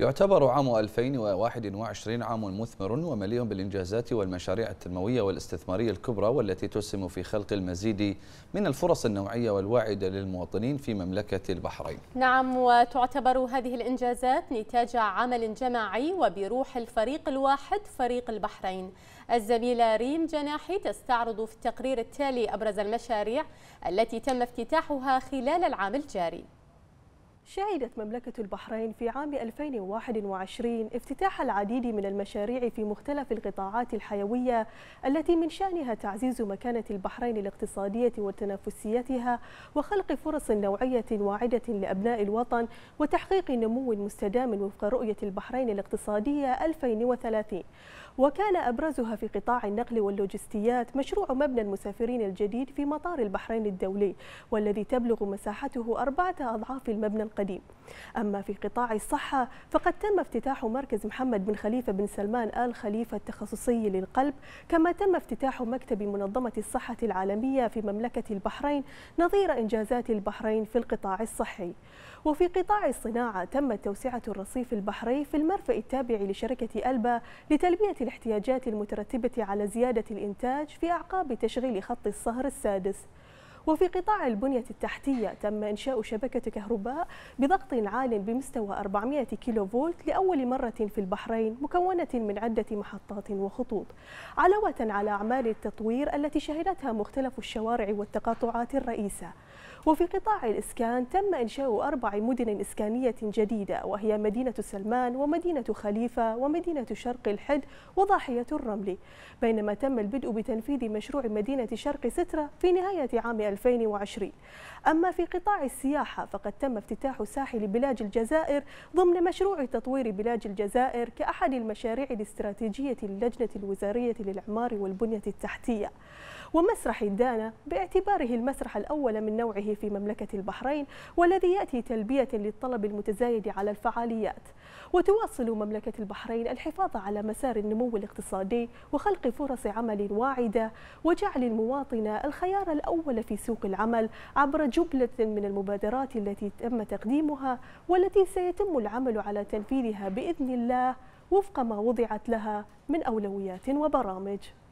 يعتبر عام 2021 عام مثمر ومليء بالإنجازات والمشاريع التنموية والاستثمارية الكبرى والتي تسهم في خلق المزيد من الفرص النوعية والواعدة للمواطنين في مملكة البحرين نعم وتعتبر هذه الإنجازات نتاج عمل جماعي وبروح الفريق الواحد فريق البحرين الزميلة ريم جناحي تستعرض في التقرير التالي أبرز المشاريع التي تم افتتاحها خلال العام الجاري شهدت مملكة البحرين في عام 2021 افتتاح العديد من المشاريع في مختلف القطاعات الحيوية التي من شأنها تعزيز مكانة البحرين الاقتصادية وتنافسيتها وخلق فرص نوعية واعدة لأبناء الوطن وتحقيق نمو مستدام وفق رؤية البحرين الاقتصادية 2030 وكان أبرزها في قطاع النقل واللوجستيات مشروع مبنى المسافرين الجديد في مطار البحرين الدولي والذي تبلغ مساحته أربعة أضعاف المبنى القديم أما في قطاع الصحة فقد تم افتتاح مركز محمد بن خليفة بن سلمان آل خليفة التخصصي للقلب كما تم افتتاح مكتب منظمة الصحة العالمية في مملكة البحرين نظير إنجازات البحرين في القطاع الصحي وفي قطاع الصناعة تمت توسعة الرصيف البحري في المرفأ التابع لشركة ألبا لتلبية الاحتياجات المترتبة على زيادة الإنتاج في أعقاب تشغيل خط الصهر السادس وفي قطاع البنية التحتية تم إنشاء شبكة كهرباء بضغط عال بمستوى 400 كيلو فولت لأول مرة في البحرين مكونة من عدة محطات وخطوط علاوة على أعمال التطوير التي شهدتها مختلف الشوارع والتقاطعات الرئيسة وفي قطاع الإسكان تم إنشاء أربع مدن إسكانية جديدة وهي مدينة سلمان ومدينة خليفة ومدينة شرق الحد وضاحية الرمل بينما تم البدء بتنفيذ مشروع مدينة شرق سترة في نهاية عام 2020 أما في قطاع السياحة فقد تم افتتاح ساحل بلاج الجزائر ضمن مشروع تطوير بلاج الجزائر كأحد المشاريع الاستراتيجية للجنة الوزارية للعمار والبنية التحتية ومسرح الدانة باعتباره المسرح الأول من نوعه في مملكة البحرين والذي يأتي تلبية للطلب المتزايد على الفعاليات وتواصل مملكة البحرين الحفاظ على مسار النمو الاقتصادي وخلق فرص عمل واعدة وجعل المواطن الخيار الأول في سوق العمل عبر جملة من المبادرات التي تم تقديمها والتي سيتم العمل على تنفيذها بإذن الله وفق ما وضعت لها من أولويات وبرامج